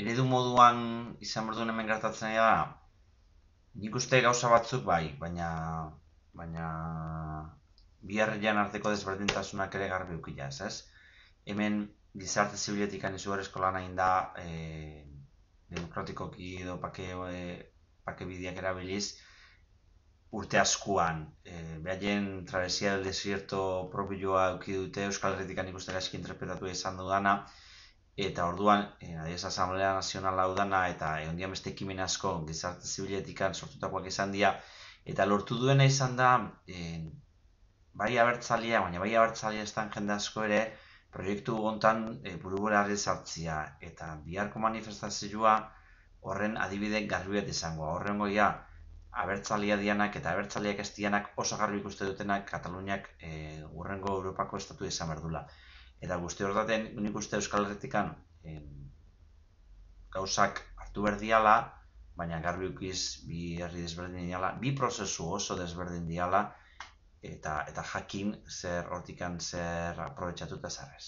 eredu moduan izan berduen hemen gertatzen da nik uste gauza batzuk bai, baina baina biharrean arteko desberdintasunak ere garbi ukila ez, Hemen gizarte zibiletik anizu eskola hain da e, demokratikoki edo pake, e, pake erabiliz urte askuan. E, eh, Behaien travesia del desierto propioa eukidute Euskal Herritik anik uste interpretatu izan dudana, eta orduan eh, adiez asamblea nazional hau dana eta egon beste ekimen asko gizarte zibiletikan sortutakoak izan dira eta lortu duena izan da eh, bai abertzalia baina bai abertzalia estan jende asko ere proiektu hontan eh, burubora gizartzia eta biharko manifestazioa horren adibide izangoa izango horrengoia abertzalia dianak eta abertzaliak dianak oso garbi ikuste dutenak kataluniak eh, urrengo europako estatu izan berdula Eta guzti hor daten, uste Euskal Herretikan gauzak hartu berdiala, baina garbi ukiz bi herri desberdin bi prozesu oso desberdin eta, eta jakin zer hortikan zer aprobetsatuta zarrez.